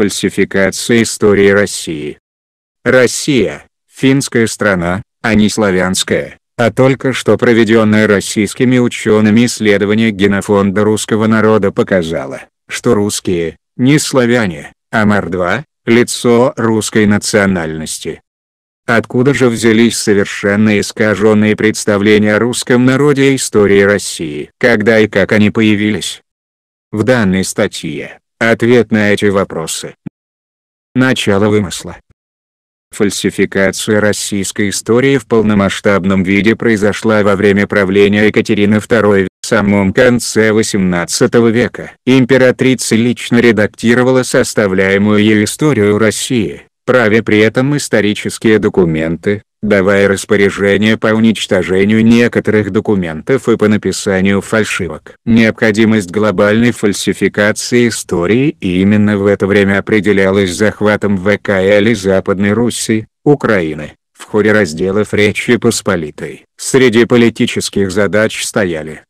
фальсификация истории России. Россия – финская страна, а не славянская, а только что проведенное российскими учеными исследование генофонда русского народа показало, что русские, не славяне, а МР2 лицо русской национальности. Откуда же взялись совершенно искаженные представления о русском народе и истории России? Когда и как они появились? В данной статье Ответ на эти вопросы. Начало вымысла. Фальсификация российской истории в полномасштабном виде произошла во время правления Екатерины II в самом конце XVIII века. Императрица лично редактировала составляемую ею историю России, праве при этом исторические документы, давая распоряжение по уничтожению некоторых документов и по написанию фальшивок. Необходимость глобальной фальсификации истории именно в это время определялась захватом ВКЛ и Западной Руси, Украины, в ходе разделов Речи Посполитой. Среди политических задач стояли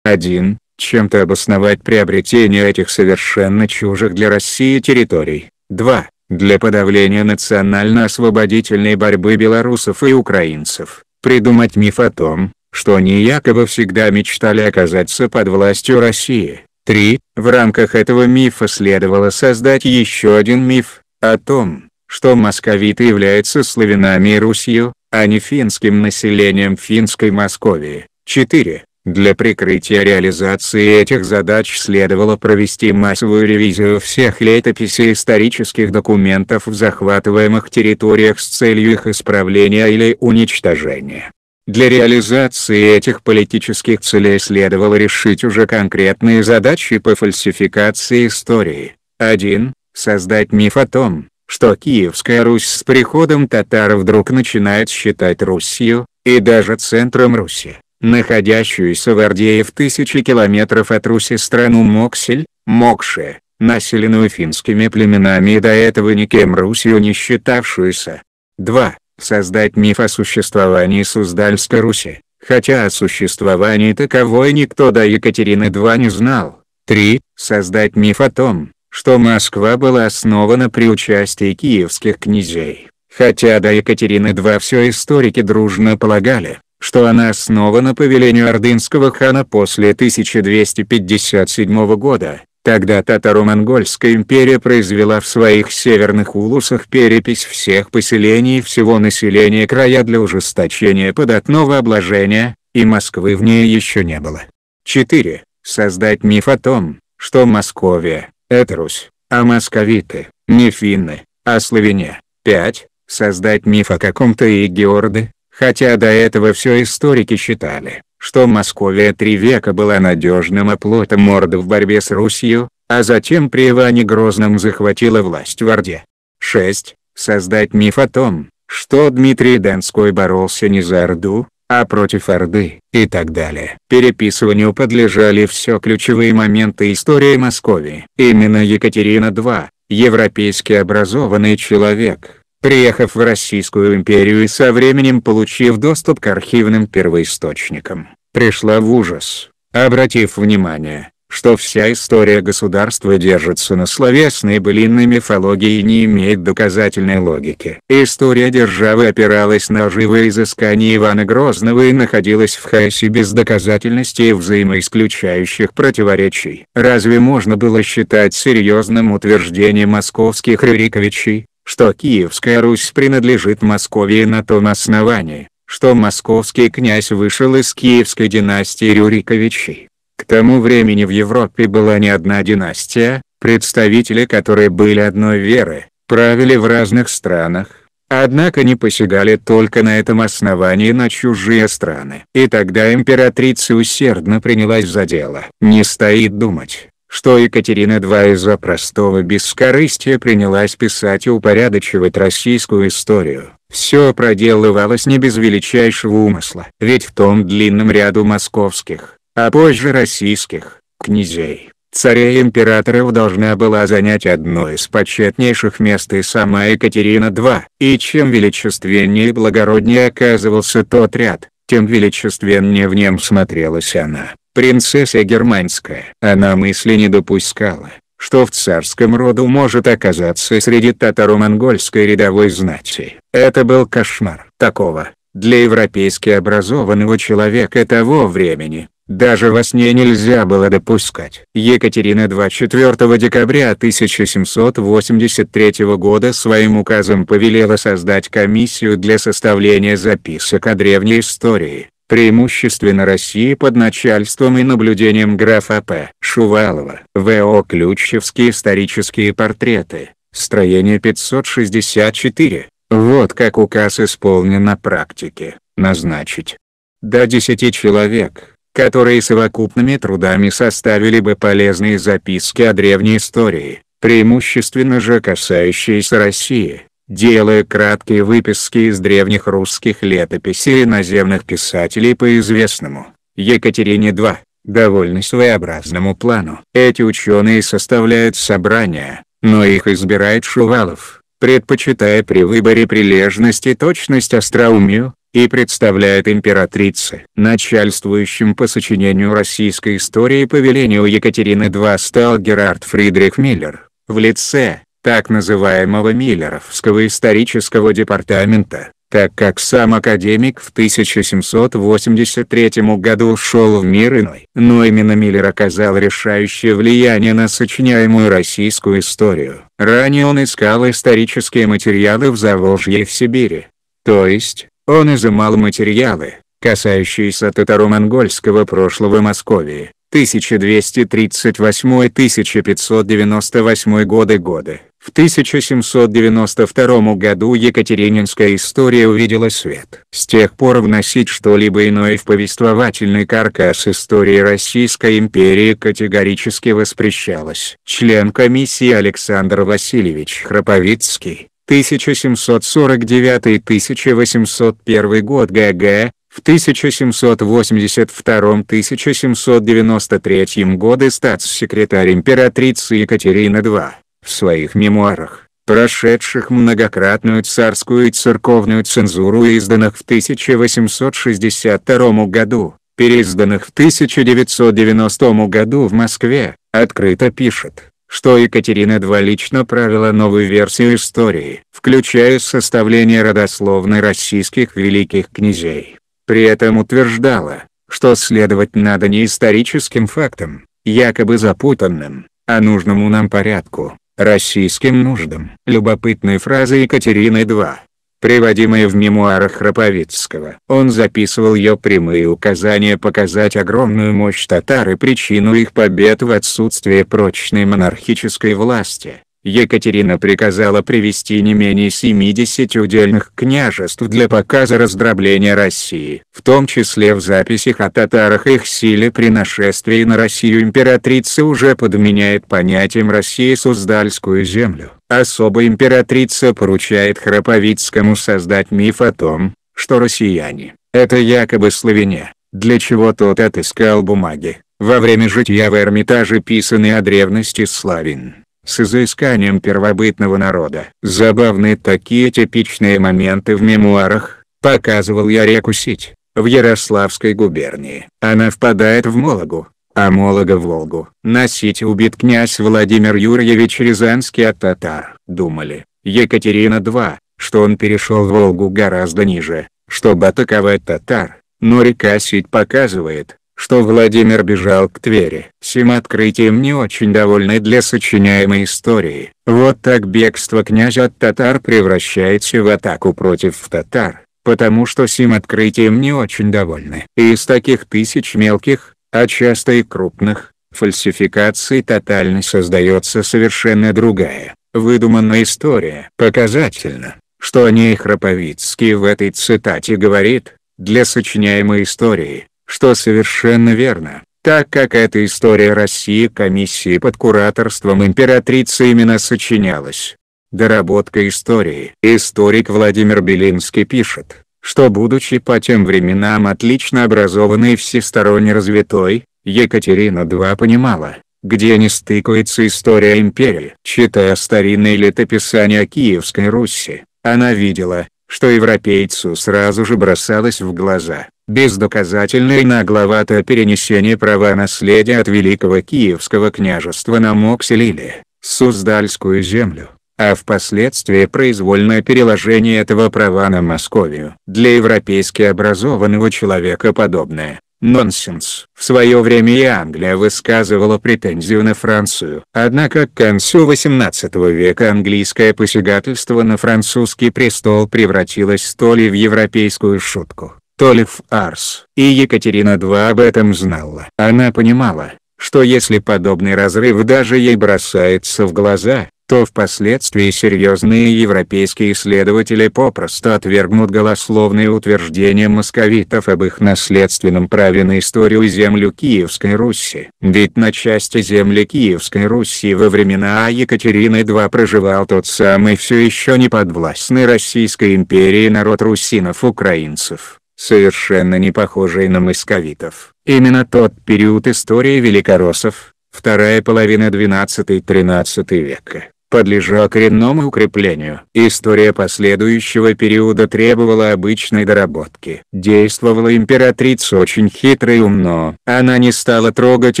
1. Чем-то обосновать приобретение этих совершенно чужих для России территорий. 2 для подавления национально-освободительной борьбы белорусов и украинцев, придумать миф о том, что они якобы всегда мечтали оказаться под властью России. 3. В рамках этого мифа следовало создать еще один миф, о том, что московиты являются славянами и Русью, а не финским населением финской Московии. 4. Для прикрытия реализации этих задач следовало провести массовую ревизию всех летописей исторических документов в захватываемых территориях с целью их исправления или уничтожения. Для реализации этих политических целей следовало решить уже конкретные задачи по фальсификации истории. 1. Создать миф о том, что Киевская Русь с приходом татар вдруг начинает считать Русью, и даже центром Руси находящуюся в Ордее в тысячи километров от Руси страну Моксель, Мокше, населенную финскими племенами и до этого никем Русью не считавшуюся. 2. Создать миф о существовании Суздальской Руси, хотя о существовании таковой никто до Екатерины II не знал. 3. Создать миф о том, что Москва была основана при участии киевских князей, хотя до Екатерины II все историки дружно полагали, что она основана по велению ордынского хана после 1257 года, тогда татаро-монгольская империя произвела в своих северных улусах перепись всех поселений и всего населения края для ужесточения податного обложения, и Москвы в ней еще не было. 4. Создать миф о том, что Московия – это Русь, а московиты – не финны, а славяне. 5. Создать миф о каком-то Игеорде, Хотя до этого все историки считали, что Московия три века была надежным оплотом морд в борьбе с Русью, а затем при Иване Грозном захватила власть в Орде. 6. Создать миф о том, что Дмитрий Донской боролся не за Орду, а против Орды, и так далее. Переписыванию подлежали все ключевые моменты истории Московии. Именно Екатерина II, европейский образованный человек, приехав в Российскую империю и со временем получив доступ к архивным первоисточникам, пришла в ужас, обратив внимание, что вся история государства держится на словесной былинной мифологии и не имеет доказательной логики. История державы опиралась на живые изыскания Ивана Грозного и находилась в хаосе бездоказательности и взаимоисключающих противоречий. Разве можно было считать серьезным утверждение московских Ририковичей, что Киевская Русь принадлежит Москве на том основании, что московский князь вышел из киевской династии Рюриковичей. К тому времени в Европе была не одна династия, представители которой были одной веры, правили в разных странах, однако не посягали только на этом основании на чужие страны. И тогда императрица усердно принялась за дело. Не стоит думать, что Екатерина II из-за простого бескорыстия принялась писать и упорядочивать российскую историю. Все проделывалось не без величайшего умысла. Ведь в том длинном ряду московских, а позже российских, князей, царей и императоров должна была занять одно из почетнейших мест и сама Екатерина II. И чем величественнее и благороднее оказывался тот ряд, тем величественнее в нем смотрелась она принцесса германская. Она мысли не допускала, что в царском роду может оказаться среди татаро-монгольской рядовой знати. Это был кошмар. Такого, для европейски образованного человека того времени, даже во сне нельзя было допускать. Екатерина 2 4 декабря 1783 года своим указом повелела создать комиссию для составления записок о древней истории преимущественно России под начальством и наблюдением графа П. Шувалова. В.О. Ключевские исторические портреты, строение 564. Вот как указ исполнен на практике, назначить до 10 человек, которые совокупными трудами составили бы полезные записки о древней истории, преимущественно же касающиеся России, делая краткие выписки из древних русских летописей наземных писателей по известному, Екатерине II, довольно своеобразному плану. Эти ученые составляют собрания, но их избирает Шувалов, предпочитая при выборе прилежность и точность остроумию, и представляет императрице. Начальствующим по сочинению российской истории по велению Екатерины II стал Герард Фридрих Миллер, в лице, так называемого Миллеровского исторического департамента, так как сам академик в 1783 году ушел в мир иной. Но именно Миллер оказал решающее влияние на сочиняемую российскую историю. Ранее он искал исторические материалы в Заволжье и в Сибири. То есть, он изымал материалы, касающиеся татаро-монгольского прошлого Московии, 1238-1598 годы годы. В 1792 году Екатерининская история увидела свет. С тех пор вносить что-либо иное в повествовательный каркас истории Российской империи категорически воспрещалось. Член комиссии Александр Васильевич Храповицкий, 1749-1801 год ГГ, в 1782-1793 годы статс-секретарь императрицы Екатерины II в своих мемуарах, прошедших многократную царскую и церковную цензуру и изданных в 1862 году, переизданных в 1990 году в Москве, открыто пишет, что Екатерина II лично правила новую версию истории, включая составление родословной российских великих князей. При этом утверждала, что следовать надо не историческим фактам, якобы запутанным, а нужному нам порядку российским нуждам. Любопытные фразы Екатерины II, приводимая в мемуарах Храповицкого. Он записывал ее прямые указания показать огромную мощь татар и причину их побед в отсутствии прочной монархической власти. Екатерина приказала привести не менее 70 удельных княжеств для показа раздробления России. В том числе в записях о татарах их силе при нашествии на Россию императрица уже подменяет понятием России Суздальскую землю. Особо императрица поручает Храповицкому создать миф о том, что россияне – это якобы славяне, для чего тот отыскал бумаги, во время житья в Эрмитаже писаны о древности славян с изысканием первобытного народа. Забавные такие типичные моменты в мемуарах, показывал я реку Сить, в Ярославской губернии. Она впадает в Мологу, а Молога в Волгу. На Сить убит князь Владимир Юрьевич Рязанский от а татар. Думали, Екатерина II, что он перешел в Волгу гораздо ниже, чтобы атаковать татар, но река Сить показывает, что Владимир бежал к Твери. Сим открытием не очень довольны для сочиняемой истории. Вот так бегство князя от татар превращается в атаку против татар, потому что сим открытием не очень довольны. Из таких тысяч мелких, а часто и крупных, фальсификаций тотально создается совершенно другая, выдуманная история. Показательно, что о ней Храповицкий в этой цитате говорит, для сочиняемой истории, что совершенно верно, так как эта история России комиссии под кураторством императрицы именно сочинялась. Доработка истории. Историк Владимир Белинский пишет, что будучи по тем временам отлично образованной и всесторонне развитой, Екатерина II понимала, где не стыкуется история империи. Читая старинные летописания Киевской Руси, она видела, что европейцу сразу же бросалось в глаза, Бездоказательное нагловатое перенесение права наследия от Великого Киевского княжества на Мокселиле, Суздальскую землю, а впоследствии произвольное переложение этого права на Московию. Для европейски образованного человека подобное нонсенс. В свое время и Англия высказывала претензию на Францию. Однако к концу XVIII века английское посягательство на французский престол превратилось столь и в европейскую шутку Толив Арс. И Екатерина II об этом знала. Она понимала, что если подобный разрыв даже ей бросается в глаза, то впоследствии серьезные европейские исследователи попросту отвергнут голословные утверждения московитов об их наследственном праве на историю и землю Киевской Руси. Ведь на части земли Киевской Руси во времена Екатерины II проживал тот самый все еще неподвластный Российской империи народ русинов-украинцев совершенно не похожей на московитов. Именно тот период истории великороссов, вторая половина 12-13 века, подлежал коренному укреплению. История последующего периода требовала обычной доработки. Действовала императрица очень хитро и умно. Она не стала трогать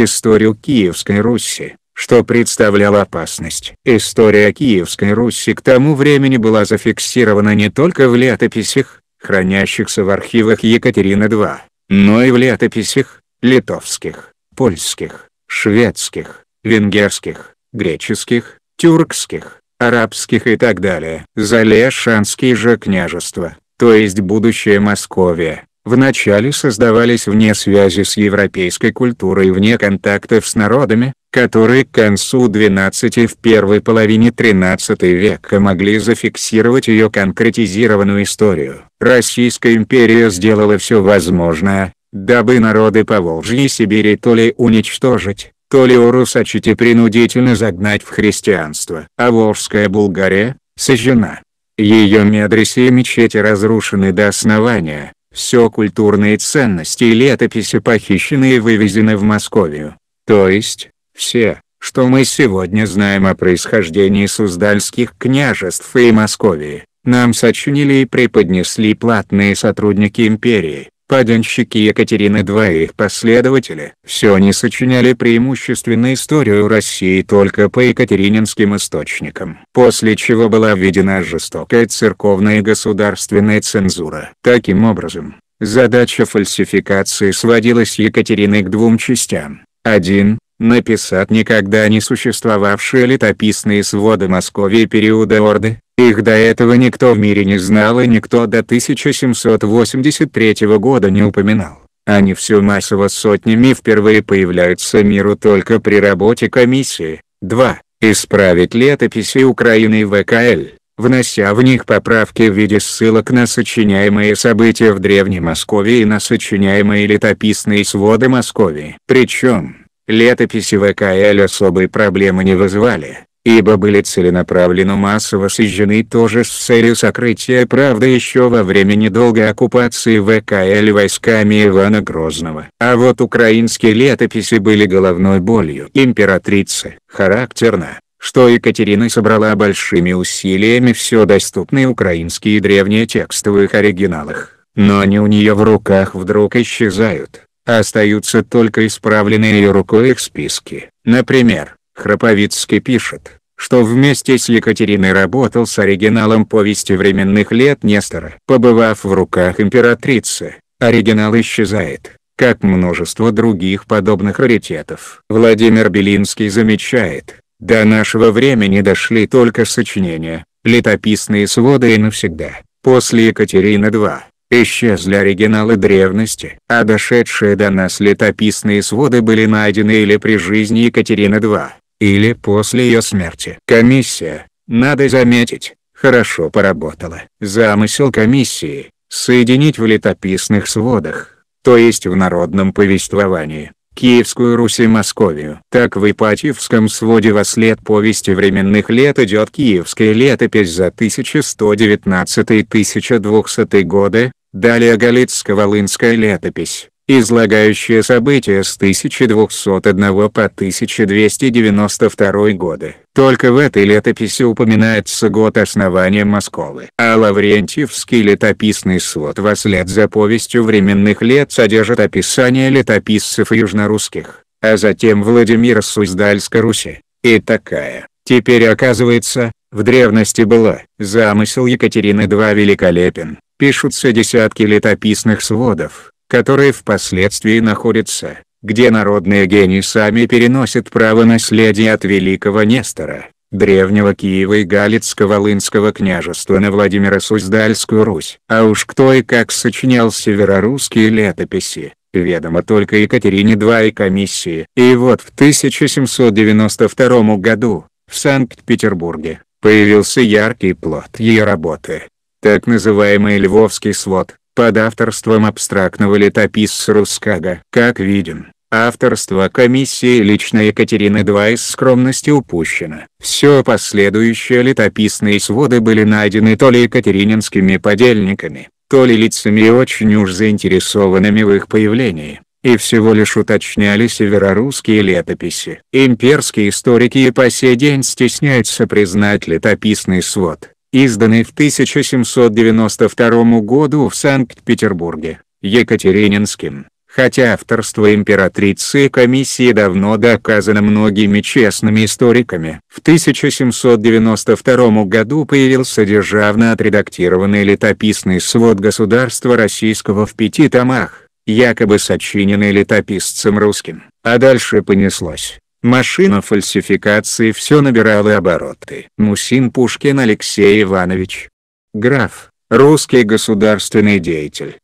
историю Киевской Руси, что представляло опасность. История Киевской Руси к тому времени была зафиксирована не только в летописях, хранящихся в архивах екатерины II, но и в летописях, литовских, польских, шведских, венгерских, греческих, тюркских, арабских и так далее. Залешанские же княжества, то есть будущее Московия, вначале создавались вне связи с европейской культурой и вне контактов с народами, которые к концу XII в первой половине XIII века могли зафиксировать ее конкретизированную историю. Российская империя сделала все возможное, дабы народы Поволжья и Сибири то ли уничтожить, то ли урусачить и принудительно загнать в христианство. А Волжская Булгария, сожжена. Ее медреси и мечети разрушены до основания, все культурные ценности и летописи похищены и вывезены в Московию. То есть, все, что мы сегодня знаем о происхождении суздальских княжеств и Московии, нам сочинили и преподнесли платные сотрудники империи, паденщики Екатерины II и их последователи. Все они сочиняли преимущественно историю России только по екатерининским источникам. После чего была введена жестокая церковная и государственная цензура. Таким образом, задача фальсификации сводилась Екатерины к двум частям. 1 написать никогда не существовавшие летописные своды Московии периода Орды, их до этого никто в мире не знал и никто до 1783 года не упоминал. Они все массово сотнями впервые появляются миру только при работе комиссии. 2. Исправить летописи Украины и ВКЛ, внося в них поправки в виде ссылок на сочиняемые события в Древней Москве и на сочиняемые летописные своды Московии. Причем, Летописи ВКЛ особой проблемы не вызывали, ибо были целенаправленно массово сожжены тоже с целью сокрытия правды еще во время недолгой оккупации ВКЛ войсками Ивана Грозного. А вот украинские летописи были головной болью императрицы. Характерно, что Екатерина собрала большими усилиями все доступные украинские древние текстовых оригиналах, но они у нее в руках вдруг исчезают остаются только исправленные ее рукой их списки. Например, Храповицкий пишет, что вместе с Екатериной работал с оригиналом повести временных лет Нестора. Побывав в руках императрицы, оригинал исчезает, как множество других подобных раритетов. Владимир Белинский замечает, до нашего времени дошли только сочинения, летописные своды и навсегда, после Екатерины II. Исчезли оригиналы древности, а дошедшие до нас летописные своды были найдены или при жизни Екатерины II, или после ее смерти. Комиссия, надо заметить, хорошо поработала. Замысел комиссии – соединить в летописных сводах, то есть в народном повествовании, Киевскую Русь и Московию. Так в Ипатьевском своде во след повести временных лет идет киевская летопись за 1119-1200 годы, Далее Галицко-Волынская летопись, излагающая события с 1201 по 1292 годы. Только в этой летописи упоминается год основания Москвы, А Лаврентьевский летописный свод во след за повестью временных лет содержит описание летописцев южнорусских, а затем Владимира Суздальска-Руси. И такая, теперь оказывается, в древности была. Замысел Екатерины II великолепен пишутся десятки летописных сводов, которые впоследствии находятся, где народные гении сами переносят право наследия от великого Нестора, древнего Киева и Галицко-Волынского княжества на Владимира Суздальскую Русь. А уж кто и как сочинял северорусские летописи, ведомо только Екатерине II и комиссии. И вот в 1792 году, в Санкт-Петербурге, появился яркий плод ее работы так называемый Львовский свод, под авторством абстрактного летописца Рускага. Как видим, авторство комиссии лично Екатерины II из скромности упущено. Все последующие летописные своды были найдены то ли екатерининскими подельниками, то ли лицами очень уж заинтересованными в их появлении, и всего лишь уточняли северорусские летописи. Имперские историки и по сей день стесняются признать летописный свод изданный в 1792 году в Санкт-Петербурге, Екатерининским, хотя авторство императрицы и комиссии давно доказано многими честными историками. В 1792 году появился державно отредактированный летописный свод государства российского в пяти томах, якобы сочиненный летописцем русским, а дальше понеслось. Машина фальсификации все набирала обороты. Мусин Пушкин Алексей Иванович. Граф, русский государственный деятель.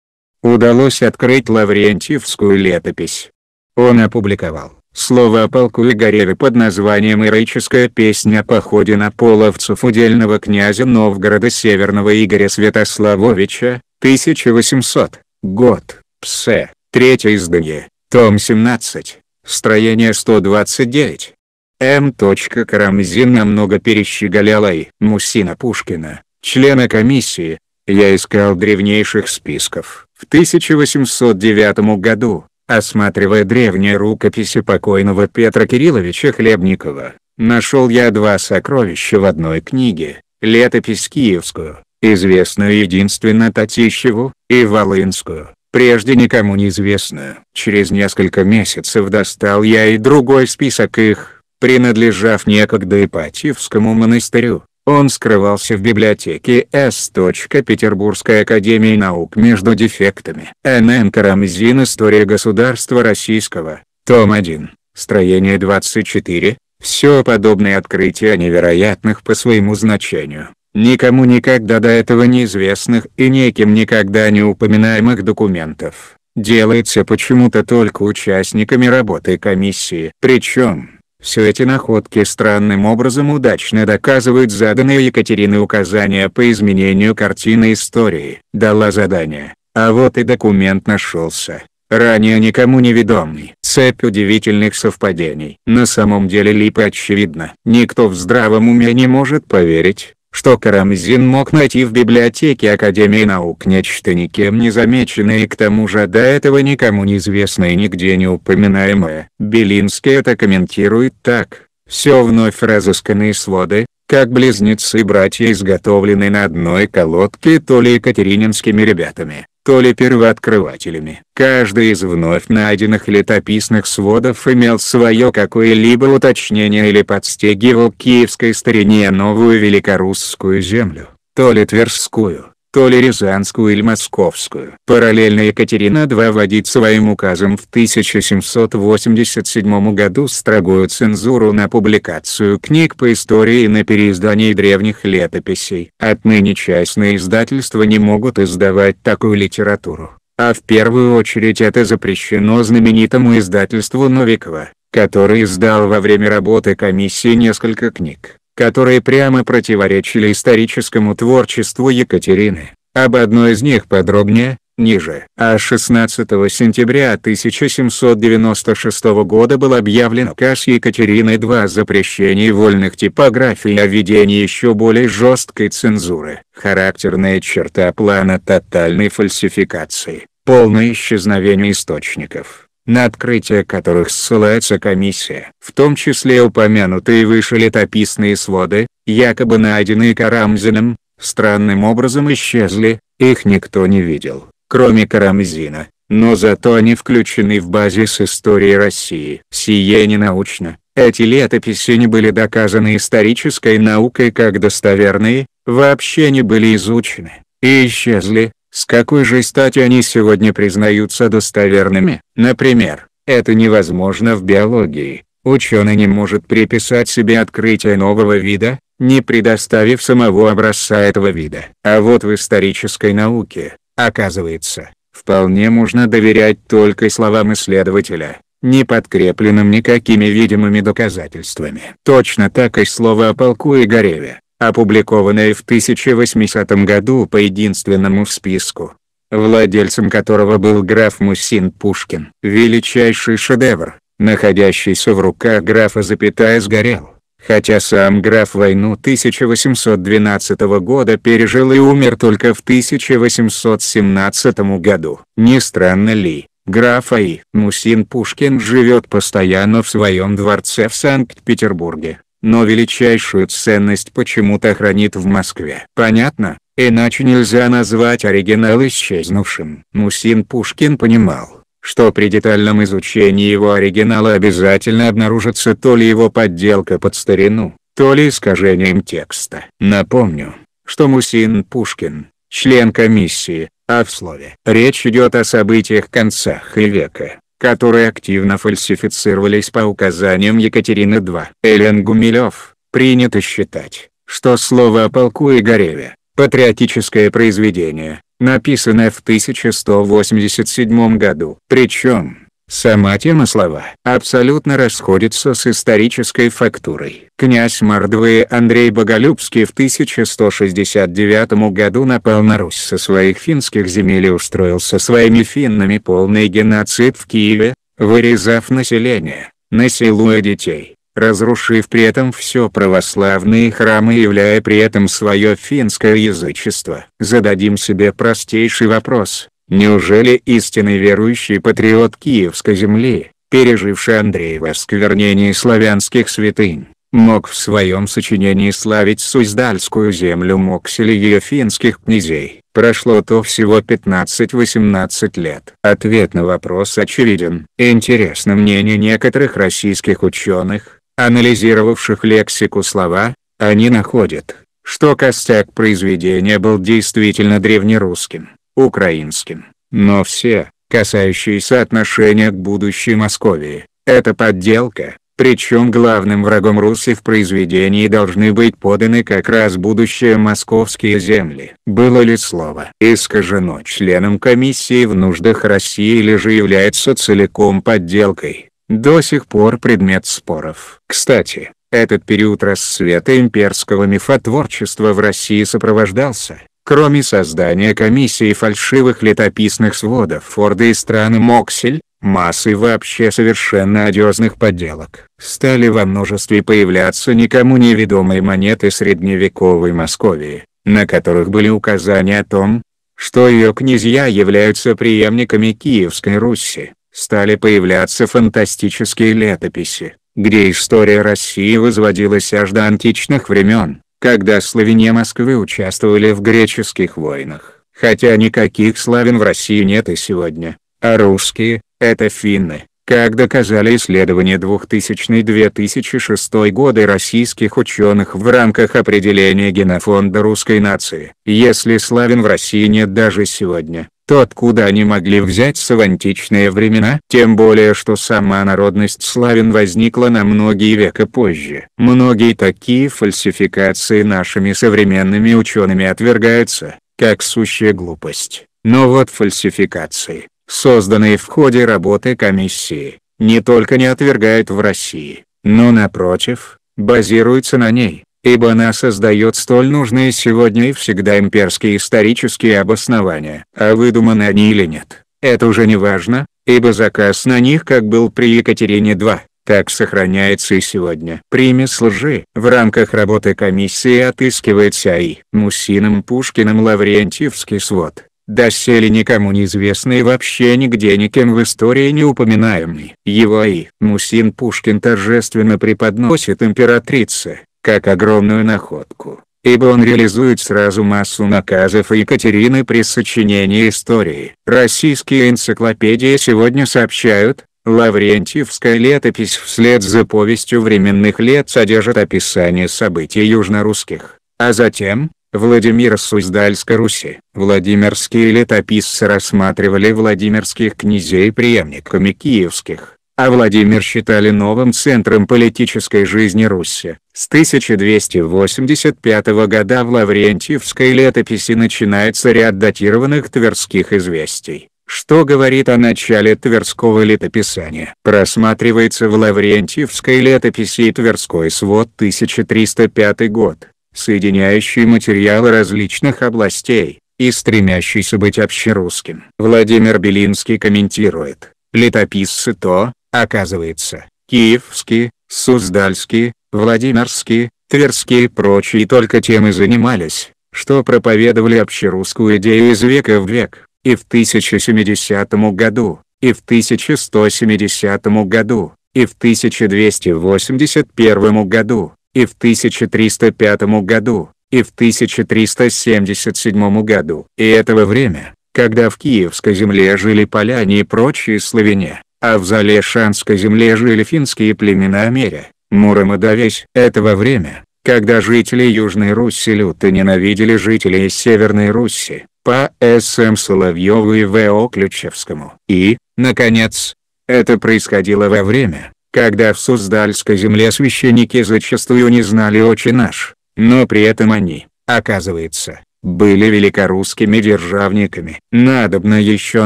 Удалось открыть Лаврентьевскую летопись. Он опубликовал слово о полку Игореве под названием «Ирическая песня о походе на половцев удельного князя Новгорода Северного Игоря Святославовича, 1800, год, псе, третье издание, том 17 строение 129. М. Карамзин намного перещеголяла и Мусина Пушкина, члена комиссии, я искал древнейших списков. В 1809 году, осматривая древние рукописи покойного Петра Кирилловича Хлебникова, нашел я два сокровища в одной книге, летопись киевскую, известную единственно Татищеву, и Волынскую, прежде никому неизвестную. Через несколько месяцев достал я и другой список их, принадлежав некогда Ипатьевскому монастырю. Он скрывался в библиотеке С. Петербургской академии наук между дефектами. Н.Н. Карамзин «История государства российского», том 1, строение 24, все подобные открытия невероятных по своему значению никому никогда до этого неизвестных и неким никогда не упоминаемых документов, делается почему-то только участниками работы комиссии. Причем, все эти находки странным образом удачно доказывают заданные Екатерины указания по изменению картины истории. Дала задание, а вот и документ нашелся ранее никому не ведомый. Цепь удивительных совпадений. На самом деле липа очевидно. Никто в здравом уме не может поверить, что Карамзин мог найти в библиотеке Академии наук нечто никем не замеченное и к тому же до этого никому неизвестное и нигде не упоминаемое. Белинский это комментирует так. Все вновь разысканные своды, как близнецы-братья изготовлены на одной колодке то ли екатерининскими ребятами, то ли первооткрывателями. Каждый из вновь найденных летописных сводов имел свое какое-либо уточнение или подстегивал киевской старине новую великорусскую землю, то ли Тверскую, то ли Рязанскую или Московскую. Параллельно Екатерина II вводит своим указом в 1787 году строгую цензуру на публикацию книг по истории и на переиздание древних летописей. Отныне частные издательства не могут издавать такую литературу, а в первую очередь это запрещено знаменитому издательству Новикова который издал во время работы комиссии несколько книг которые прямо противоречили историческому творчеству Екатерины. Об одной из них подробнее, ниже. А 16 сентября 1796 года был объявлен указ Екатерины II о запрещении вольных типографий и о введении еще более жесткой цензуры. Характерная черта плана тотальной фальсификации – полное исчезновение источников на открытие которых ссылается комиссия. В том числе упомянутые выше летописные своды, якобы найденные Карамзином, странным образом исчезли, их никто не видел, кроме Карамзина, но зато они включены в базис истории России. Сие не научно. Эти летописи не были доказаны исторической наукой как достоверные, вообще не были изучены, и исчезли, с какой же стати они сегодня признаются достоверными? Например, это невозможно в биологии. Ученый не может приписать себе открытие нового вида, не предоставив самого образца этого вида. А вот в исторической науке, оказывается, вполне можно доверять только словам исследователя, не подкрепленным никакими видимыми доказательствами. Точно так и слово о полку Игореве, опубликованное в 1800 году по единственному списку, владельцем которого был граф Мусин Пушкин. Величайший шедевр, находящийся в руках графа запятая сгорел, хотя сам граф войну 1812 года пережил и умер только в 1817 году. Не странно ли? Граф А.И. Мусин Пушкин живет постоянно в своем дворце в Санкт-Петербурге но величайшую ценность почему-то хранит в Москве. Понятно? Иначе нельзя назвать оригинал исчезнувшим. Мусин ну, Пушкин понимал, что при детальном изучении его оригинала обязательно обнаружится то ли его подделка под старину, то ли искажением текста. Напомню, что Мусин Пушкин, член комиссии, а в слове. Речь идет о событиях конца и века, которые активно фальсифицировались по указаниям Екатерины II. Элен Гумилев, принято считать, что слово о полку Игореве – патриотическое произведение, написанное в 1187 году. Причем, Сама тема слова абсолютно расходится с исторической фактурой. Князь Мордвы Андрей Боголюбский в 1169 году напал на Русь со своих финских земель и устроил со своими финнами полный геноцид в Киеве, вырезав население, насилуя детей, разрушив при этом все православные храмы и являя при этом свое финское язычество. Зададим себе простейший вопрос Неужели истинный верующий патриот Киевской земли, переживший Андреева осквернение славянских святынь, мог в своем сочинении славить Суздальскую землю Моксель ее финских князей? Прошло то всего 15-18 лет. Ответ на вопрос очевиден. Интересно мнение некоторых российских ученых, анализировавших лексику слова, они находят, что костяк произведения был действительно древнерусским украинским, но все, касающиеся отношения к будущей Московии, это подделка, причем главным врагом Руси в произведении должны быть поданы как раз будущие московские земли. Было ли слово искажено членом комиссии в нуждах России или же является целиком подделкой, до сих пор предмет споров. Кстати, этот период расцвета имперского мифотворчества в России сопровождался, Кроме создания комиссии фальшивых летописных сводов Форда и страны Моксель, массы вообще совершенно одиозных подделок. Стали во множестве появляться никому неведомые монеты средневековой Московии, на которых были указания о том, что ее князья являются преемниками Киевской Руси. Стали появляться фантастические летописи, где история России возводилась аж до античных времен когда славяне Москвы участвовали в греческих войнах, хотя никаких славян в России нет и сегодня, а русские – это финны. Как доказали исследования 2000-2006 годы российских ученых в рамках определения генофонда русской нации. Если славян в России нет даже сегодня, то откуда они могли взяться в античные времена? Тем более что сама народность славян возникла на многие века позже. Многие такие фальсификации нашими современными учеными отвергаются, как сущая глупость. Но вот фальсификации, созданные в ходе работы комиссии, не только не отвергают в России, но напротив, базируются на ней ибо она создает столь нужные сегодня и всегда имперские исторические обоснования. А выдуманы они или нет, это уже не важно, ибо заказ на них как был при Екатерине II, так сохраняется и сегодня. Примес лжи в рамках работы комиссии отыскивается и Мусиным Пушкиным Лаврентьевский свод. Доселе никому неизвестный и вообще нигде никем в истории не упоминаемый. Его и Мусин Пушкин торжественно преподносит императрице, как огромную находку, ибо он реализует сразу массу наказов Екатерины при сочинении истории. Российские энциклопедии сегодня сообщают, Лаврентьевская летопись вслед за повестью временных лет содержит описание событий южнорусских, а затем, Владимира Суздальской Руси. Владимирские летописцы рассматривали владимирских князей преемниками киевских, а Владимир считали новым центром политической жизни Руси. С 1285 года в Лаврентьевской летописи начинается ряд датированных тверских известий, что говорит о начале тверского летописания. Просматривается в Лаврентьевской летописи и Тверской свод 1305 год, соединяющий материалы различных областей и стремящийся быть общерусским. Владимир Белинский комментирует, летописцы то, Оказывается, киевские, суздальские, владимирские, тверские и прочие только тем и занимались, что проповедовали общерусскую идею из века в век, и в 1070 году, и в 1170 году, и в 1281 году, и в 1305 году, и в 1377 году. И этого время, когда в Киевской земле жили поляне и прочие славяне, а в зале шанской земле жили финские племена Меря, Муром и Довесь. Это во время, когда жители Южной Руси люто ненавидели жителей Северной Руси, по С.М. Соловьеву и В.О. Ключевскому. И, наконец, это происходило во время, когда в Суздальской земле священники зачастую не знали «Отче наш», но при этом они, оказывается, были великорусскими державниками. Надобно еще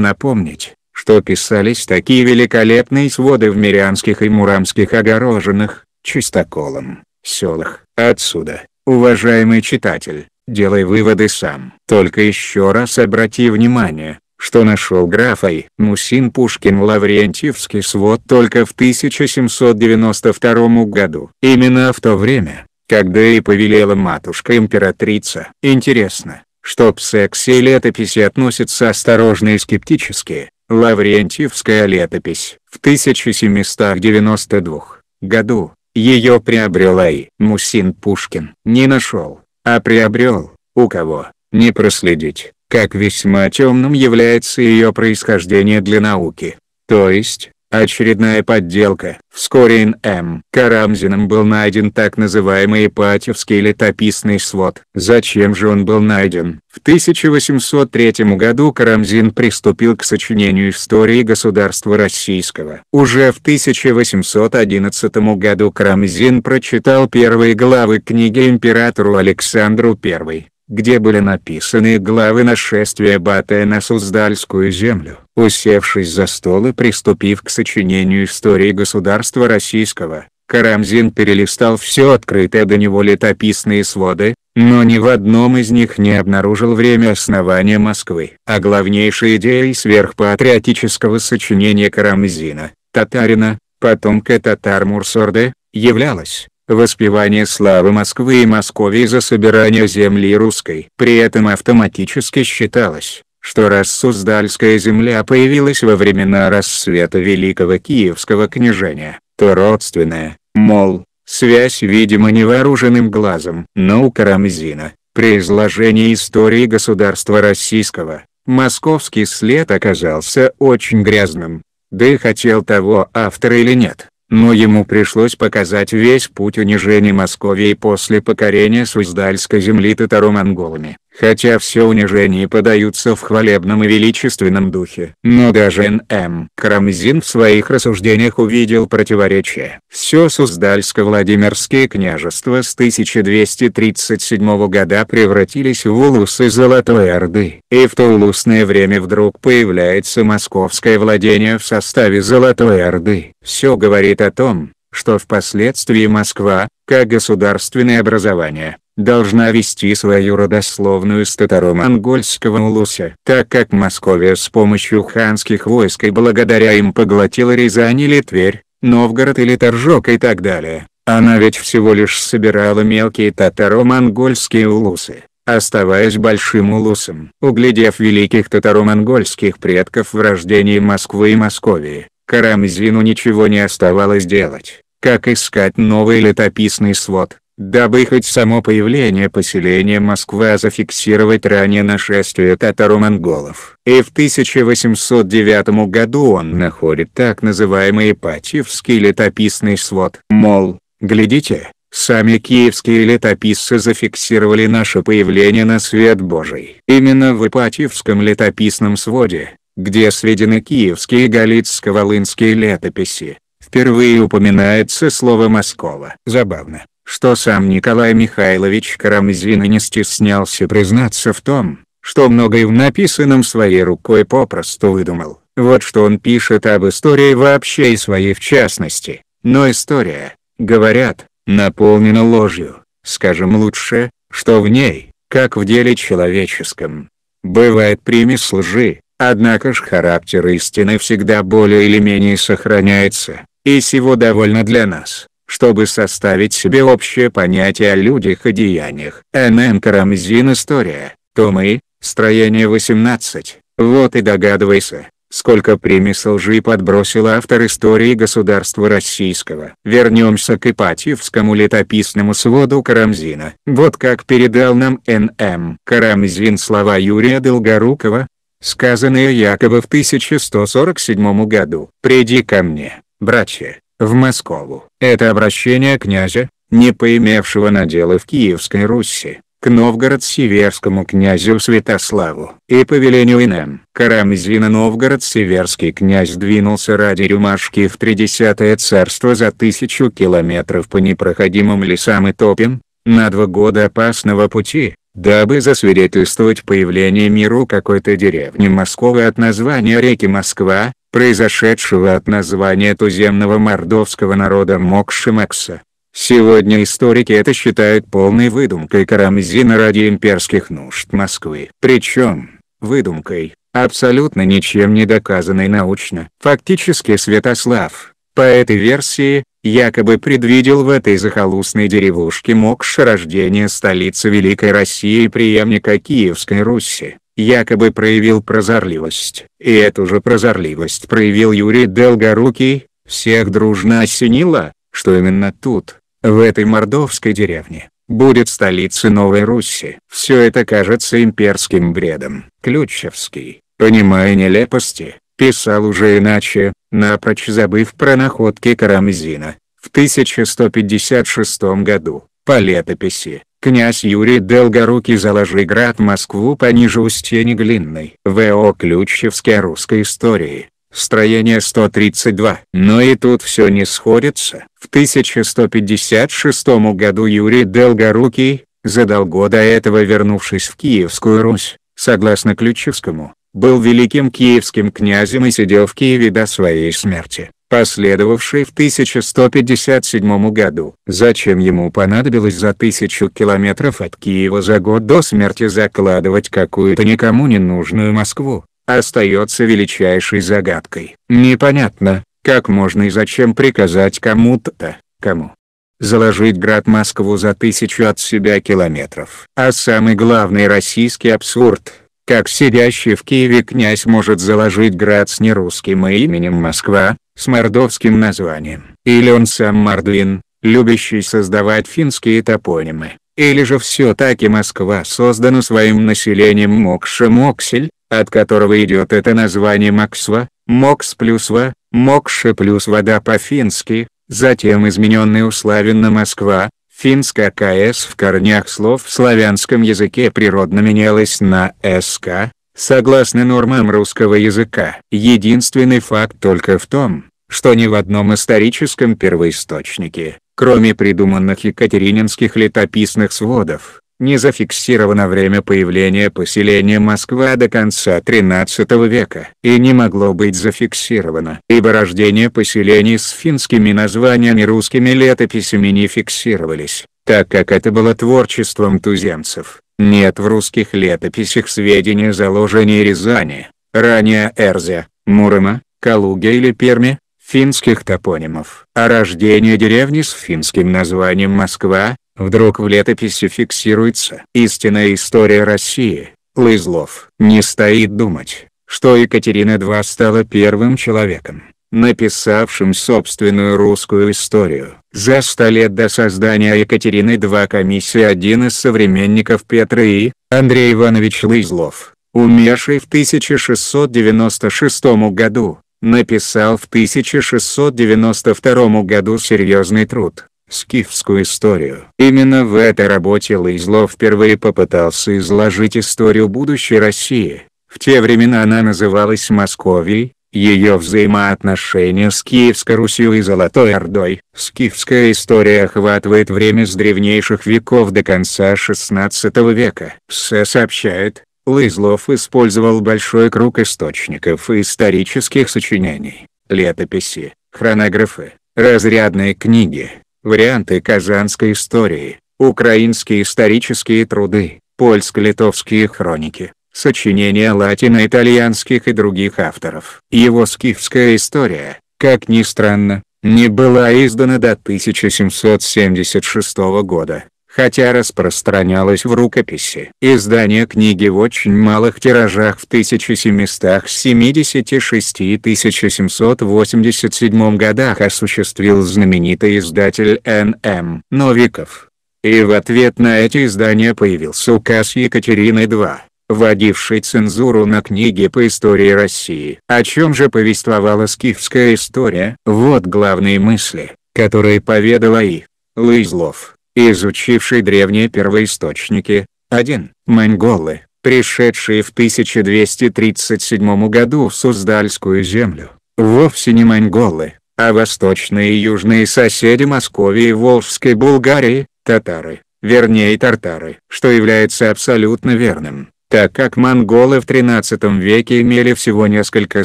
напомнить, что писались такие великолепные своды в мирянских и мурамских огороженных, чистоколом, селах. Отсюда, уважаемый читатель, делай выводы сам. Только еще раз обрати внимание, что нашел графой. Мусин Пушкин Лаврентьевский свод только в 1792 году. Именно в то время, когда и повелела матушка-императрица. Интересно, что к сексе летописи относятся осторожно и скептически, Лаврентьевская летопись. В 1792 году, ее приобрела и Мусин Пушкин. Не нашел, а приобрел, у кого, не проследить, как весьма темным является ее происхождение для науки. То есть, Очередная подделка. Вскоре Н.М. Карамзином был найден так называемый Ипатьевский летописный свод. Зачем же он был найден? В 1803 году Карамзин приступил к сочинению истории государства российского. Уже в 1811 году Карамзин прочитал первые главы книги императору Александру I где были написаны главы нашествия Батая на Суздальскую землю. Усевшись за стол и приступив к сочинению истории государства российского, Карамзин перелистал все открытые до него летописные своды, но ни в одном из них не обнаружил время основания Москвы. А главнейшей идеей сверхпатриотического сочинения Карамзина, татарина, потомка татар Мурсорды, являлась воспевание славы Москвы и Московии за собирание земли русской. При этом автоматически считалось, что раз Суздальская земля появилась во времена рассвета Великого Киевского княжения, то родственная, мол, связь видимо невооруженным глазом. Но у Карамзина, при изложении истории государства российского, московский след оказался очень грязным. Да и хотел того автор или нет, но ему пришлось показать весь путь унижения Московии после покорения Суздальской земли татаро-монголами хотя все унижения подаются в хвалебном и величественном духе. Но даже Н.М. Карамзин в своих рассуждениях увидел противоречие. Все Суздальско-Владимирские княжества с 1237 года превратились в улусы Золотой Орды. И в то улусное время вдруг появляется московское владение в составе Золотой Орды. Все говорит о том, что впоследствии Москва, как государственное образование, должна вести свою родословную с татаро-монгольского улуса. Так как Московия с помощью ханских войск и благодаря им поглотила Рязань или Тверь, Новгород или Торжок и так далее, она ведь всего лишь собирала мелкие татаро-монгольские улусы, оставаясь большим улусом. Углядев великих татаро-монгольских предков в рождении Москвы и Московии, Карамзину ничего не оставалось делать, как искать новый летописный свод дабы хоть само появление поселения Москва зафиксировать ранее нашествие татаро-монголов. И в 1809 году он находит так называемый Ипатьевский летописный свод. Мол, глядите, Сами киевские летописцы зафиксировали наше появление на свет Божий. Именно в Ипатьевском летописном своде, где сведены киевские и галицко-волынские летописи, впервые упоминается слово «Москова». Забавно что сам Николай Михайлович Карамзин и не стеснялся признаться в том, что многое в написанном своей рукой попросту выдумал. Вот что он пишет об истории вообще и своей в частности. Но история, говорят, наполнена ложью, скажем лучше, что в ней, как в деле человеческом. Бывает примес лжи, однако ж характер истины всегда более или менее сохраняется, и сего довольно для нас чтобы составить себе общее понятие о людях и деяниях. Н.Н. Карамзин История, Томы, строение 18. Вот и догадывайся, сколько примес лжи подбросил автор истории государства российского. Вернемся к Ипатьевскому летописному своду Карамзина. Вот как передал нам Н.М. Эм Карамзин слова Юрия Долгорукова, сказанные якобы в 1147 году. «Приди ко мне, братья, в Москву. Это обращение князя, не поимевшего наделы в Киевской Руси, к Новгород-Северскому князю Святославу. И по велению Инем Карамзина Новгород-Северский князь двинулся ради рюмашки в Тридесятое царство за тысячу километров по непроходимым лесам и топим, на два года опасного пути, дабы засвидетельствовать появление миру какой-то деревни Москвы от названия реки Москва, произошедшего от названия туземного мордовского народа Мокшимекса. Сегодня историки это считают полной выдумкой Карамзина ради имперских нужд Москвы. Причем, выдумкой, абсолютно ничем не доказанной научно. Фактически Святослав, по этой версии, якобы предвидел в этой захолустной деревушке Мокша рождение столицы Великой России и преемника Киевской Руси якобы проявил прозорливость. И эту же прозорливость проявил Юрий Долгорукий, всех дружно осенило, что именно тут, в этой мордовской деревне, будет столица Новой Руси. Все это кажется имперским бредом. Ключевский, понимая нелепости, писал уже иначе, напрочь забыв про находки Карамзина, в 1156 году, по летописи, князь Юрий Долгорукий заложи град Москву пониже устья Неглинной. В.О. Ключевский о русской истории. Строение 132. Но и тут все не сходится. В 1156 году Юрий Долгорукий, за долго до этого вернувшись в Киевскую Русь, согласно Ключевскому, был великим киевским князем и сидел в Киеве до своей смерти последовавшей в 1157 году. Зачем ему понадобилось за тысячу километров от Киева за год до смерти закладывать какую-то никому не нужную Москву, остается величайшей загадкой. Непонятно, как можно и зачем приказать кому-то, кому заложить град Москву за тысячу от себя километров. А самый главный российский абсурд – как сидящий в Киеве князь может заложить град с нерусским именем Москва, с мордовским названием. Или он сам мордвин, любящий создавать финские топонимы, или же все-таки Москва создана своим населением Мокша-Моксель, от которого идет это название Максва, Мокс плюс Ва, Мокша плюс вода по-фински, затем измененный уславенно Москва, финская КС в корнях слов в славянском языке природно менялась на СК, Согласно нормам русского языка, единственный факт только в том, что ни в одном историческом первоисточнике, кроме придуманных екатерининских летописных сводов, не зафиксировано время появления поселения Москва до конца XIII века и не могло быть зафиксировано, ибо рождение поселений с финскими названиями русскими летописями не фиксировались, так как это было творчеством туземцев. Нет в русских летописях сведений о заложении Рязани, ранее Эрзя, Мурома, Калуге или Перми, финских топонимов. О рождении деревни с финским названием Москва, вдруг в летописи фиксируется. Истинная история России, Лызлов. Не стоит думать, что Екатерина II стала первым человеком написавшим собственную русскую историю. За сто лет до создания Екатерины II комиссии один из современников Петра И, Андрей Иванович Лызлов, умерший в 1696 году, написал в 1692 году серьезный труд скифскую историю. Именно в этой работе Лызлов впервые попытался изложить историю будущей России. В те времена она называлась Московией, ее взаимоотношения с Киевской Русью и Золотой Ордой. Скифская история охватывает время с древнейших веков до конца XVI века. Все сообщает, Лызлов использовал большой круг источников и исторических сочинений, летописи, хронографы, разрядные книги, варианты казанской истории, украинские исторические труды, польско-литовские хроники, сочинения латиноитальянских и других авторов. Его скифская история, как ни странно, не была издана до 1776 года, хотя распространялась в рукописи. Издание книги в очень малых тиражах в 1776 и 1787 годах осуществил знаменитый издатель Н.М. Новиков. И в ответ на эти издания появился указ Екатерины II вводивший цензуру на книги по истории России. О чем же повествовала скифская история? Вот главные мысли, которые поведала И. Лызлов, изучивший древние первоисточники. 1. Монголы, пришедшие в 1237 году в Суздальскую землю, вовсе не монголы, а восточные и южные соседи Московии и Волжской Булгарии, татары, вернее тартары, что является абсолютно верным так как монголы в 13 веке имели всего несколько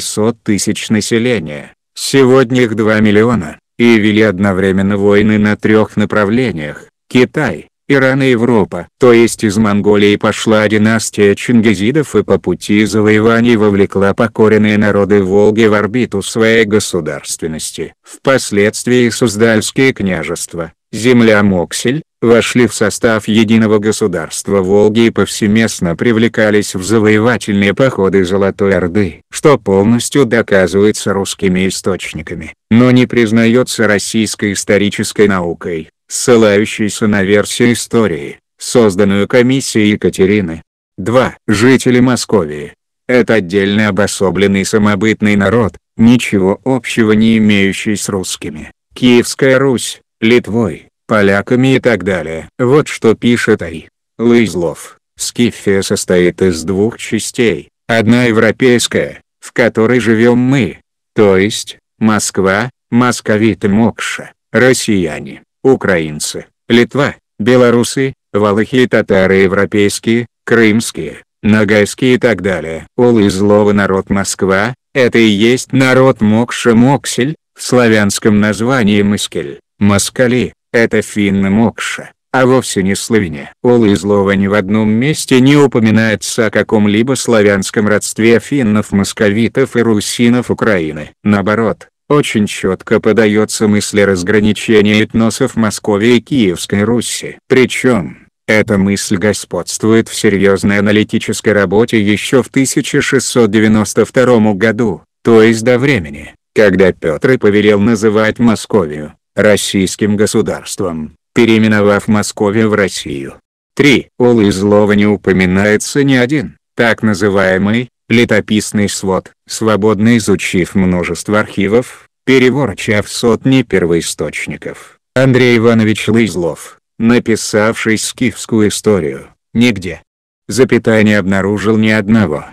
сот тысяч населения, сегодня их 2 миллиона, и вели одновременно войны на трех направлениях – Китай, Иран и Европа. То есть из Монголии пошла династия чингизидов и по пути завоеваний вовлекла покоренные народы Волги в орбиту своей государственности. Впоследствии Суздальские княжества, земля Моксель, вошли в состав единого государства Волги и повсеместно привлекались в завоевательные походы Золотой Орды, что полностью доказывается русскими источниками, но не признается российской исторической наукой, ссылающейся на версию истории, созданную комиссией Екатерины. 2. Жители Московии. Это отдельный обособленный самобытный народ, ничего общего не имеющий с русскими. Киевская Русь, Литвой, поляками и так далее. Вот что пишет Ари. Лызлов. Скифия состоит из двух частей, одна европейская, в которой живем мы, то есть, Москва, московиты Мокша, россияне, украинцы, Литва, белорусы, валахи и татары европейские, крымские, нагайские и так далее. Ол и народ Москва, это и есть народ Мокша Моксель, в славянском названии Мыскель, Москали, это финны Мокша, а вовсе не славяне. Ол и Злова ни в одном месте не упоминается о каком-либо славянском родстве финнов, московитов и русинов Украины. Наоборот, очень четко подается мысль разграничения этносов Москвы и Киевской Руси. Причем, эта мысль господствует в серьезной аналитической работе еще в 1692 году, то есть до времени, когда Петр и повелел называть Московию, российским государством, переименовав Московию в Россию. 3. О Лызлова не упоминается ни один, так называемый, летописный свод, свободно изучив множество архивов, переворчав сотни первоисточников. Андрей Иванович Лызлов, написавший скифскую историю, нигде. Запятая не обнаружил ни одного.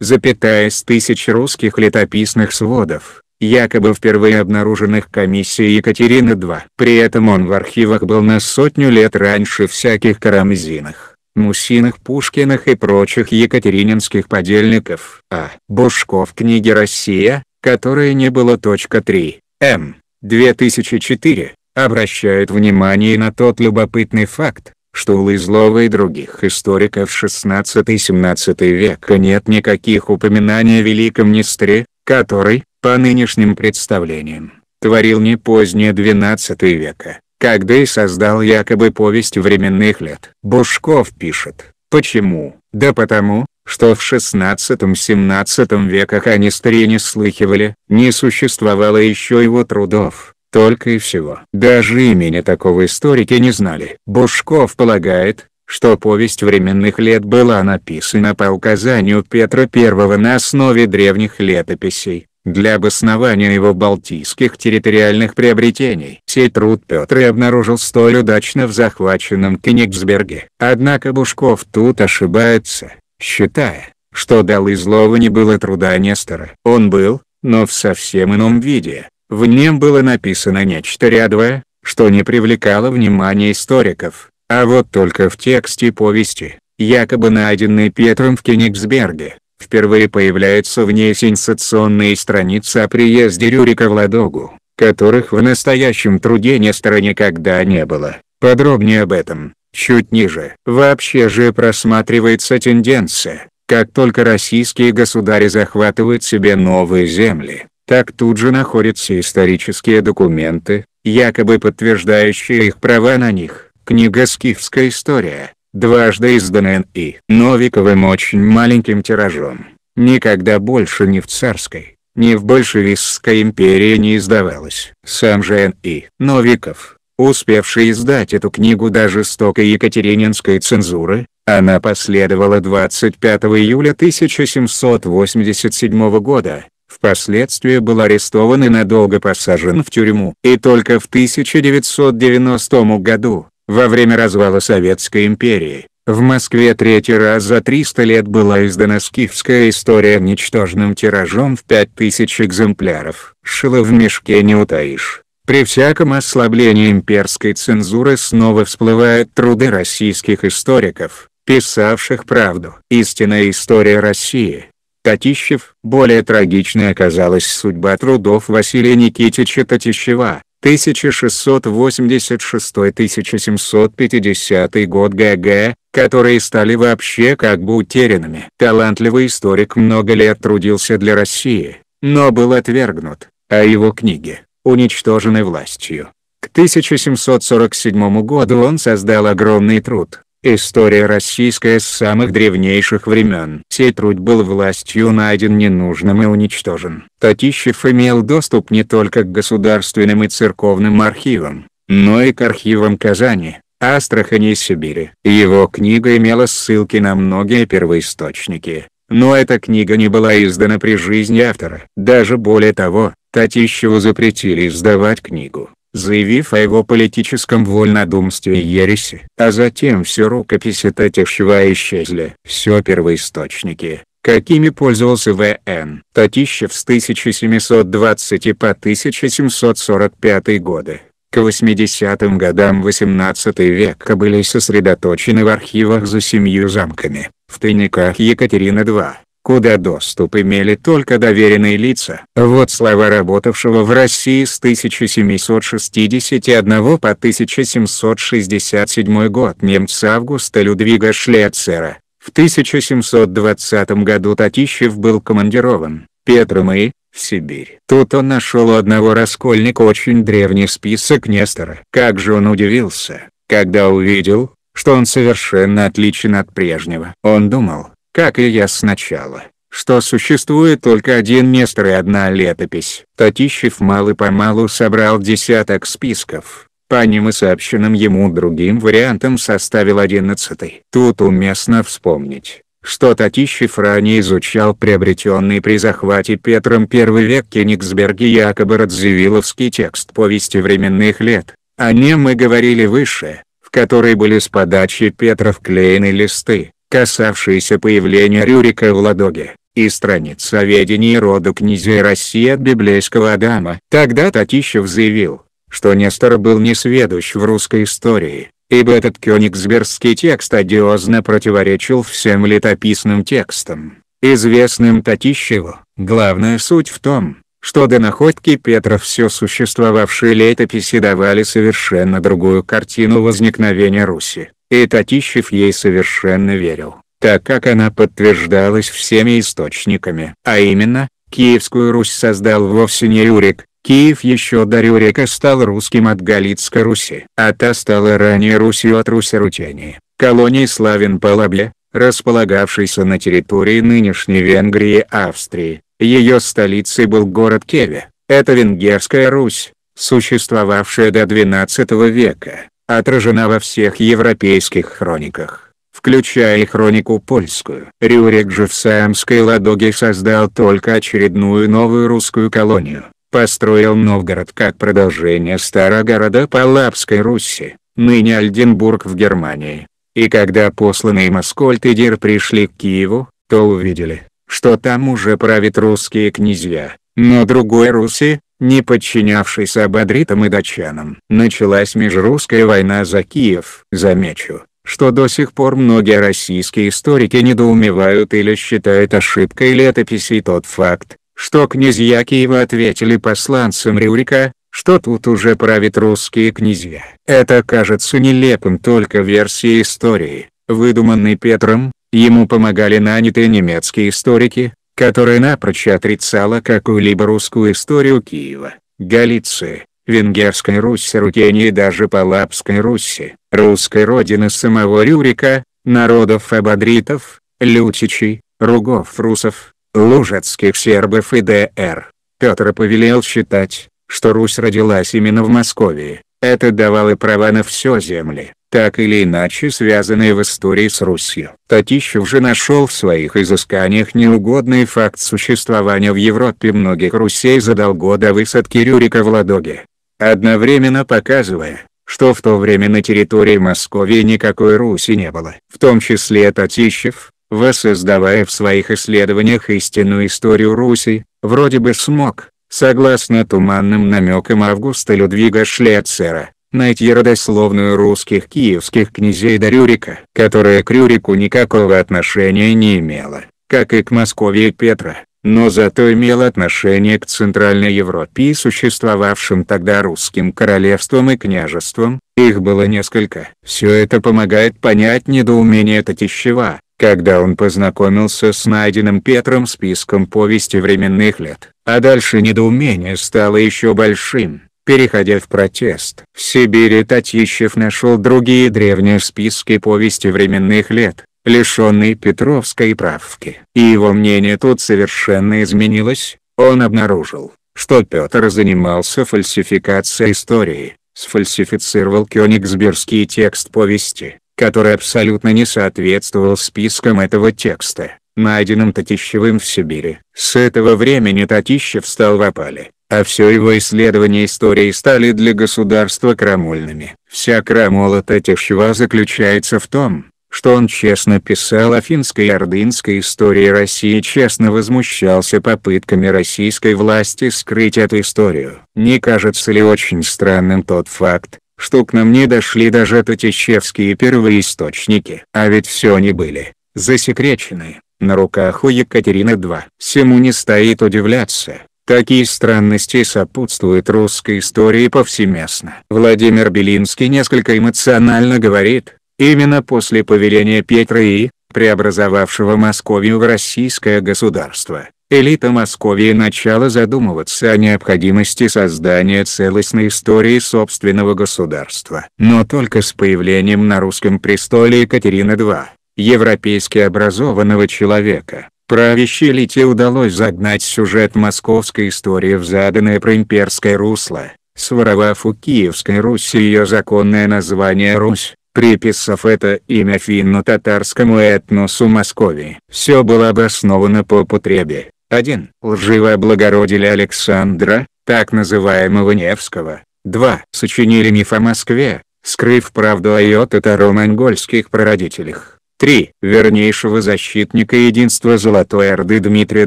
Запятая из тысяч русских летописных сводов, якобы впервые обнаруженных комиссией екатерина II. При этом он в архивах был на сотню лет раньше всяких Карамзиных, Мусиных Пушкиных и прочих екатерининских подельников. А. Бушко в книге «Россия», которая не было. 3. М. 2004, обращает внимание на тот любопытный факт, что у Лызлова и других историков 16-17 века нет никаких упоминаний о Великом Нестре, который, по нынешним представлениям, творил не позднее 12 века, когда и создал якобы повесть временных лет. Бушков пишет, почему? Да потому, что в 16-17 веках о Нестере не слыхивали, не существовало еще его трудов, только и всего. Даже имени такого историки не знали. Бушков полагает, что повесть временных лет была написана по указанию Петра I на основе древних летописей, для обоснования его балтийских территориальных приобретений. Сей труд Петр и обнаружил столь удачно в захваченном Кенигсберге. Однако Бушков тут ошибается, считая, что дал излову не было труда Нестора. Он был, но в совсем ином виде, в нем было написано нечто рядовое, что не привлекало внимания историков, а вот только в тексте повести, якобы найденной Петром в Кенигсберге, Впервые появляются в ней сенсационные страницы о приезде Рюрика в Ладогу, которых в настоящем труде Нестора никогда не было. Подробнее об этом, чуть ниже. Вообще же просматривается тенденция, как только российские государи захватывают себе новые земли, так тут же находятся исторические документы, якобы подтверждающие их права на них. Книга «Скифская история», дважды изданная Н.И. Новиковым очень маленьким тиражом. Никогда больше ни в царской, ни в большевистской империи не издавалось. Сам же Н.И. Новиков, успевший издать эту книгу до жестокой екатерининской цензуры, она последовала 25 июля 1787 года, впоследствии был арестован и надолго посажен в тюрьму. И только в 1990 году, во время развала Советской империи. В Москве третий раз за 300 лет была издана скифская история ничтожным тиражом в 5000 экземпляров. Шило в мешке не утаишь. При всяком ослаблении имперской цензуры снова всплывают труды российских историков, писавших правду. Истинная история России. Татищев. Более трагичной оказалась судьба трудов Василия Никитича Татищева, 1686-1750 год ГГ, которые стали вообще как бы утерянными. Талантливый историк много лет трудился для России, но был отвергнут, а его книги – уничтожены властью. К 1747 году он создал огромный труд, История российская с самых древнейших времен. труд был властью найден ненужным и уничтожен. Татищев имел доступ не только к государственным и церковным архивам, но и к архивам Казани, Астрахани и Сибири. Его книга имела ссылки на многие первоисточники, но эта книга не была издана при жизни автора. Даже более того, Татищеву запретили издавать книгу заявив о его политическом вольнодумстве и ереси. А затем все рукописи Татищева исчезли. Все первоисточники, какими пользовался В.Н. Татищев с 1720 по 1745 годы. К 80-м годам 18 века были сосредоточены в архивах за семью замками, в тайниках Екатерины II, куда доступ имели только доверенные лица. Вот слова работавшего в России с 1761 по 1767 год немца Августа Людвига Шлецера. В 1720 году Татищев был командирован, Петром и, в Сибирь. Тут он нашел у одного раскольника очень древний список Нестора. Как же он удивился, когда увидел, что он совершенно отличен от прежнего. Он думал, как и я сначала, что существует только один мистер и одна летопись. Татищев мало-помалу собрал десяток списков, по ним и сообщенным ему другим вариантам составил одиннадцатый. Тут уместно вспомнить, что Татищев ранее изучал приобретенный при захвате Петром I век Кенигсберге якобы Радзивилловский текст повести временных лет, о нем мы говорили выше, в которой были с подачи Петра вклеены листы, касавшиеся появления Рюрика в Ладоге, и страниц о ведении рода князей России от библейского Адама. Тогда Татищев заявил, что Нестор был несведущ в русской истории, ибо этот кёнигсбергский текст одиозно противоречил всем летописным текстам, известным Татищеву. Главная суть в том, что до находки Петра все существовавшие летописи давали совершенно другую картину возникновения Руси и Татищев ей совершенно верил, так как она подтверждалась всеми источниками. А именно, Киевскую Русь создал вовсе не Рюрик, Киев еще до Рюрика стал русским от Галицкой Руси. А та стала ранее Русью от Руси-Рутении, колонии Славин-Палабле, располагавшейся на территории нынешней Венгрии Австрии. Ее столицей был город Кеве, это Венгерская Русь, существовавшая до 12 века отражена во всех европейских хрониках включая хронику польскую. Рюрик же в Саамской Ладоге создал только очередную новую русскую колонию, построил Новгород как продолжение старого старогорода Палапской Руси, ныне Альденбург в Германии. И когда посланные Москольд и Дир пришли к Киеву, то увидели, что там уже правят русские князья, но другой Руси, не подчинявшийся ободритам и датчанам. Началась межрусская война за Киев. Замечу, что до сих пор многие российские историки недоумевают или считают ошибкой летописи тот факт, что князья Киева ответили посланцам Рюрика, что тут уже правят русские князья. Это кажется нелепым только версии истории, выдуманной Петром, ему помогали нанятые немецкие историки, которая напрочь отрицала какую-либо русскую историю Киева, Галиции, Венгерской Руси Рутении и даже Палапской Руси, русской родины самого Рюрика, народов Абадритов, Лютичей, Ругов-Русов, Лужецких сербов и д.р. Петр повелел считать, что Русь родилась именно в Москве, это давало права на все земли так или иначе связанные в истории с Русью. Татищев же нашел в своих изысканиях неугодный факт существования в Европе многих русей задолго до высадки Рюрика в Ладоге. Одновременно показывая, что в то время на территории Москвы никакой Руси не было. В том числе Татищев, воссоздавая в своих исследованиях истинную историю Руси, вроде бы смог, согласно туманным намекам Августа Людвига Шлецера, найти родословную русских киевских князей до Рюрика, которая к Рюрику никакого отношения не имела, как и к Москве Петра, но зато имела отношение к Центральной Европе и существовавшим тогда русским королевствам и княжествам, их было несколько. Все это помогает понять недоумение Татищева, когда он познакомился с найденным Петром списком повести временных лет, а дальше недоумение стало еще большим. Переходя в протест, в Сибири Татищев нашел другие древние списки повести временных лет, лишенные Петровской правки. И его мнение тут совершенно изменилось, он обнаружил, что Петр занимался фальсификацией истории, сфальсифицировал кёнигсбергский текст повести, который абсолютно не соответствовал спискам этого текста, найденным Татищевым в Сибири. С этого времени Татищев стал в опале, а все его исследования истории стали для государства крамольными. Вся крамола Татишева заключается в том, что он честно писал о финской и ордынской истории России и честно возмущался попытками российской власти скрыть эту историю. Не кажется ли очень странным тот факт, что к нам не дошли даже татищевские первоисточники? А ведь все они были засекречены, на руках у Екатерины II. Всему не стоит удивляться, Такие странности сопутствуют русской истории повсеместно. Владимир Белинский несколько эмоционально говорит, именно после повеления Петра И, преобразовавшего Московию в российское государство, элита Московии начала задумываться о необходимости создания целостной истории собственного государства. Но только с появлением на русском престоле Екатерины II, европейски образованного человека, Правящей элите удалось загнать сюжет московской истории в заданное проимперское русло, своровав у Киевской Руси ее законное название Русь, приписав это имя финно-татарскому этносу Москвы. Все было обосновано по потребе. 1. лживое облагородили Александра, так называемого Невского. 2. Сочинили миф о Москве, скрыв правду о ее татаро-монгольских прародителях. 3. Вернейшего защитника единства Золотой Орды Дмитрия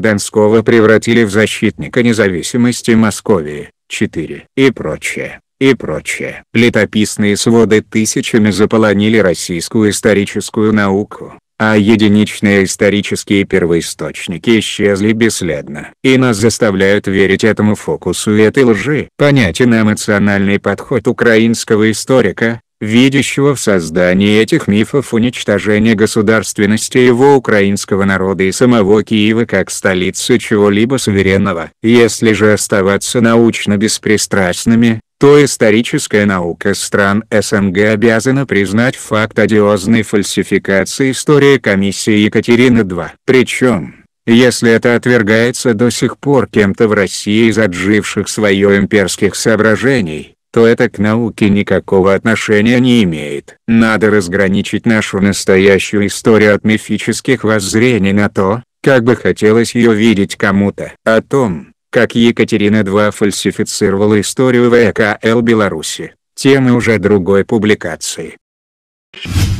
Донского превратили в защитника независимости Московии. 4. И прочее и прочее. Летописные своды тысячами заполонили российскую историческую науку, а единичные исторические первоисточники исчезли бесследно. И нас заставляют верить этому фокусу и этой лжи. Понятен эмоциональный подход украинского историка, видящего в создании этих мифов уничтожение государственности его украинского народа и самого Киева как столицы чего-либо суверенного. Если же оставаться научно беспристрастными, то историческая наука стран СНГ обязана признать факт одиозной фальсификации истории комиссии Екатерины II. Причем, если это отвергается до сих пор кем-то в России из отживших свое имперских соображений, то это к науке никакого отношения не имеет. Надо разграничить нашу настоящую историю от мифических воззрений на то, как бы хотелось ее видеть кому-то. О том, как Екатерина II фальсифицировала историю ВКЛ Беларуси, темы уже другой публикации. you